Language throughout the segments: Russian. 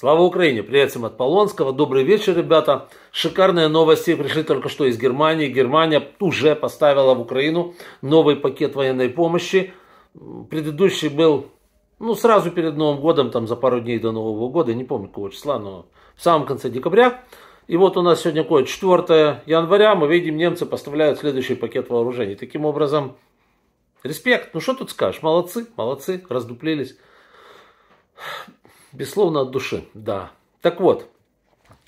Слава Украине! Привет всем от Полонского. Добрый вечер, ребята. Шикарные новости пришли только что из Германии. Германия уже поставила в Украину новый пакет военной помощи. Предыдущий был, ну, сразу перед Новым годом, там, за пару дней до Нового года, не помню какого числа, но в самом конце декабря. И вот у нас сегодня кое 4 января, мы видим, немцы поставляют следующий пакет вооружений. Таким образом, респект, ну что тут скажешь, молодцы, молодцы, раздуплились. Безусловно, от души, да. Так вот,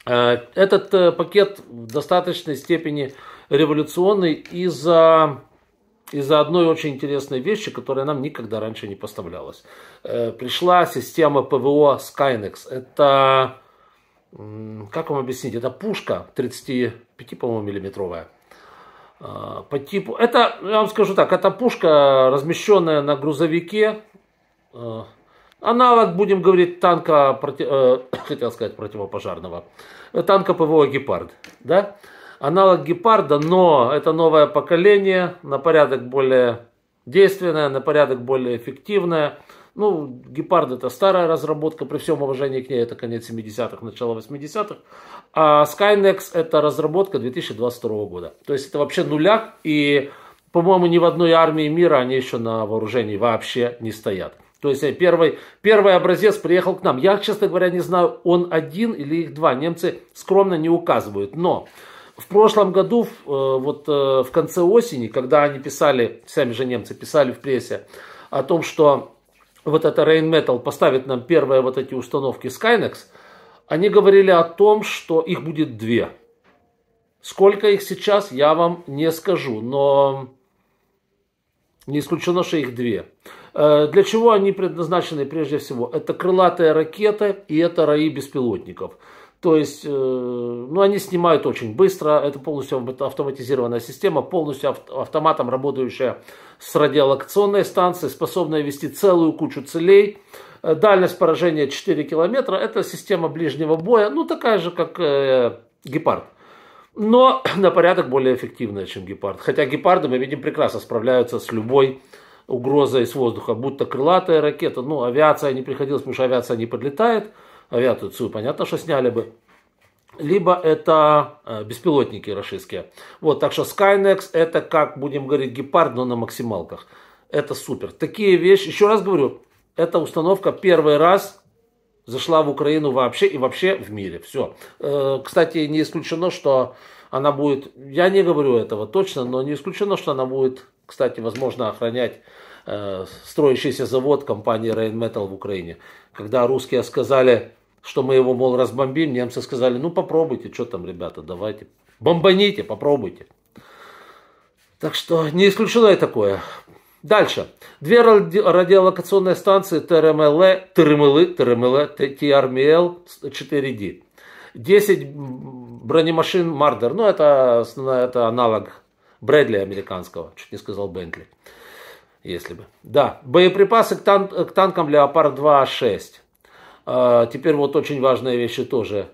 э, этот э, пакет в достаточной степени революционный из-за из-за одной очень интересной вещи, которая нам никогда раньше не поставлялась. Э, пришла система ПВО Skynex. Это, как вам объяснить, это пушка 35, по-моему, миллиметровая. По типу, это, я вам скажу так, это пушка, размещенная на грузовике, Аналог, будем говорить, танка, проти... э, хотел сказать, противопожарного. Танка ПВО «Гепард». Да? Аналог «Гепарда», но это новое поколение, на порядок более действенное, на порядок более эффективное. Ну, «Гепард» это старая разработка, при всем уважении к ней, это конец 70-х, начало 80-х. А Skynex это разработка 2022 года. То есть это вообще нуляк, и, по-моему, ни в одной армии мира они еще на вооружении вообще не стоят. То есть э, первый, первый образец приехал к нам. Я, честно говоря, не знаю, он один или их два. Немцы скромно не указывают. Но в прошлом году, э, вот э, в конце осени, когда они писали, сами же немцы писали в прессе о том, что вот это Rain Metal поставит нам первые вот эти установки Skynex, они говорили о том, что их будет две. Сколько их сейчас, я вам не скажу, но не исключено, что их две. Э, для чего они предназначены прежде всего? Это крылатая ракета и это раи беспилотников. То есть, э, ну, они снимают очень быстро, это полностью автоматизированная система, полностью автоматом работающая с радиолокационной станцией, способная вести целую кучу целей. Э, дальность поражения 4 километра, это система ближнего боя, ну, такая же, как э, гепард. Но на порядок более эффективная, чем гепард. Хотя гепарды, мы видим, прекрасно справляются с любой угроза из воздуха, будто крылатая ракета. Ну, авиация не приходилось, потому что авиация не подлетает. Авиацию, понятно, что сняли бы. Либо это э, беспилотники российские. Вот, так что Skynex это, как будем говорить, гепард, но на максималках. Это супер. Такие вещи, еще раз говорю, эта установка первый раз зашла в Украину вообще и вообще в мире. Все. Э, кстати, не исключено, что она будет, я не говорю этого точно, но не исключено, что она будет кстати, возможно, охранять э, строящийся завод компании Rain Metal в Украине. Когда русские сказали, что мы его, мол, разбомбим, немцы сказали, ну попробуйте, что там, ребята, давайте, бомбаните, попробуйте. Так что не исключено и такое. Дальше. Две ради... радиолокационные станции ТРМЛ, ТРМЛ, ТРМЛ, ТРМЛ 4D. 10 бронемашин Мардер. Ну, это, основное, это аналог Брэдли американского, чуть не сказал Бентли, если бы. Да, боеприпасы к, тан- к танкам Леопард 2А6. Э, а, теперь вот очень важные вещи тоже.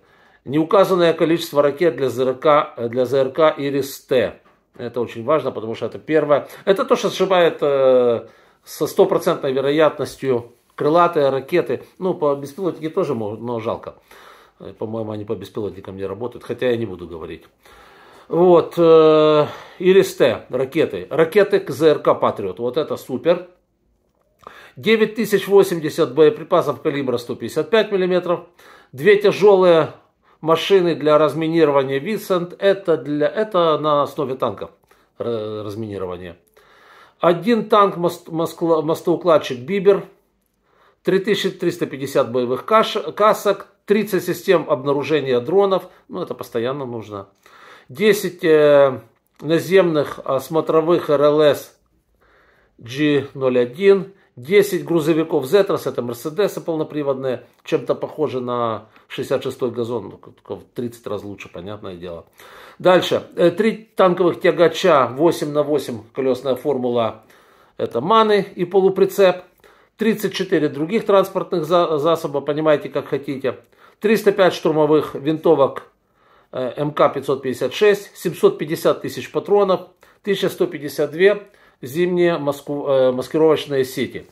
Неуказанное количество ракет для ЗРК, для ЗРК Ирис-Т. Это очень важно, потому что это первое. Это то, что сшибает э, со стопроцентной вероятностью крылатые ракеты. Ну, по беспилотнике тоже, но жалко. По-моему, они по беспилотникам не работают, хотя я не буду говорить. Вот, э, Ирис-Т, ракеты. Ракеты к ЗРК «Патриот». Вот это супер. 9080 боеприпасов калибра 155 мм. Две тяжелые машины для разминирования Винсент. Это, для, это на основе танков э, разминирование. Один танк мост, мостоукладчик Бибер. 3350 боевых каш, касок. 30 систем обнаружения дронов. Ну, это постоянно нужно. 10 э, наземных а, смотровых РЛС G01, 10 грузовиков Zetas, это mercedes полноприводные, чем-то похоже на 66-й газон, только ну, в 30 раз лучше, понятное дело. Дальше, э, три танковых тягача 8 на 8 колесная формула, это маны и полуприцеп, 34 других транспортных засоба, понимаете, как хотите, 305 штурмовых винтовок Э, МК-556, 750 тысяч патронов, 1152 зимние э, маскировочные сети.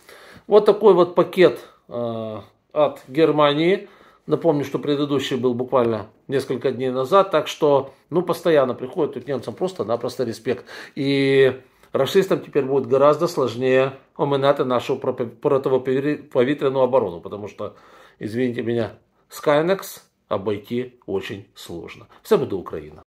Вот такой вот пакет э, от Германии. Напомню, что предыдущий был буквально несколько дней назад, так что, ну, постоянно приходят тут немцам просто-напросто респект. И расистам теперь будет гораздо сложнее оминать нашу противоповітряну оборону, потому что, извините меня, Skynex обойти очень сложно. Все буде Україна.